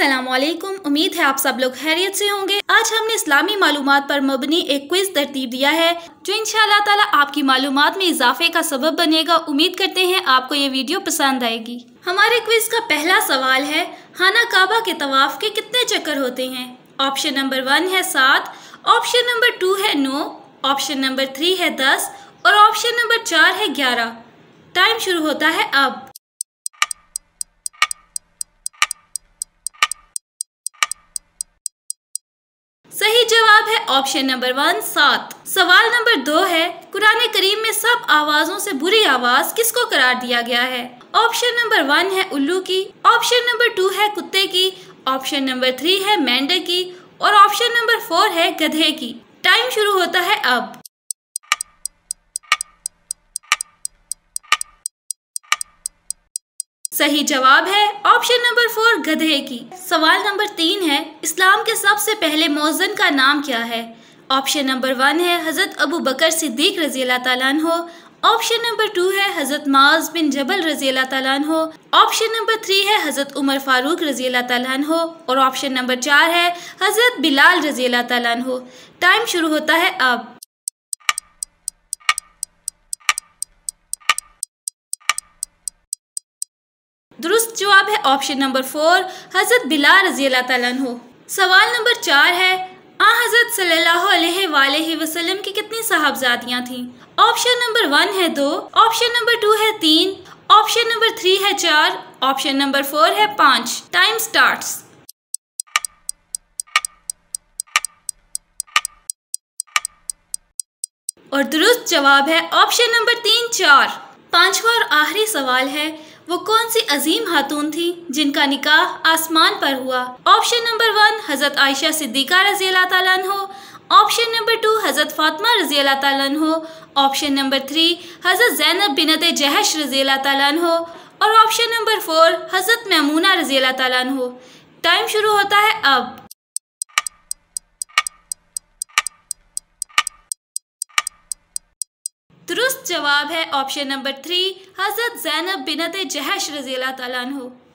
असलम उम्मीद है आप सब लोग खैरियत से होंगे आज हमने इस्लामी मालूम पर मबनी एक क्विज तरतीब दिया है जो इन ताला आपकी मालूम में इजाफे का सबब बनेगा उम्मीद करते हैं आपको ये वीडियो पसंद आएगी हमारे क्विज का पहला सवाल है खाना काबा के तवाफ़ के कितने चक्कर होते हैं ऑप्शन नंबर वन है सात ऑप्शन नंबर टू है नौ ऑप्शन नंबर थ्री है दस और ऑप्शन नंबर चार है ग्यारह टाइम शुरू होता है अब जवाब है ऑप्शन नंबर वन सात सवाल नंबर दो है कुरान करीम में सब आवाजों से बुरी आवाज किसको करार दिया गया है ऑप्शन नंबर वन है उल्लू की ऑप्शन नंबर टू है कुत्ते की ऑप्शन नंबर थ्री है मेंढक की और ऑप्शन नंबर फोर है गधे की टाइम शुरू होता है अब सही जवाब है ऑप्शन नंबर फोर गधे की सवाल नंबर तीन है इस्लाम के सबसे पहले मौजन का नाम क्या है ऑप्शन नंबर वन है हज़रत अबू बकर सिद्दीक रजी अल्लाह हो ऑप्शन नंबर टू है हज़रत माज बिन जबल रजी अल्लाह हो ऑप्शन नंबर थ्री है हज़रत उमर फारूक रजी अल्लाह हो और ऑप्शन नंबर चार है हज़रत बिलाल रजी अल्लाह हो टाइम शुरू होता है अब दुरुस्त जवाब है ऑप्शन नंबर फोर हज़रत बिला रजी तु सवाल नंबर चार है आ हज़रत वसल्लम की कितनी साहबजादियाँ थी ऑप्शन नंबर वन है दो ऑप्शन नंबर टू है तीन ऑप्शन नंबर थ्री है चार ऑप्शन नंबर फोर है पाँच टाइम स्टार्ट और दुरुस्त जवाब है ऑप्शन नंबर तीन चार पांचवा और आखिरी सवाल है वो कौन सी अजीम खातून थी जिनका निकाह आसमान पर हुआ ऑप्शन नंबर वन हजरत आयशा सिद्दीका रजी अल्लाह ऑप्शन नंबर टू हज़रत फातमा रजी अल्लाह ऑप्शन नंबर थ्री हज़रत जैनब बिनत जहश रजी अल्लाह और ऑप्शन नंबर फोर हज़रत मैमूना रजी अल्लाह टाइम शुरू होता है अब जवाब है ऑप्शन नंबर थ्री हजरत जैनब बिनत जहश रजी तला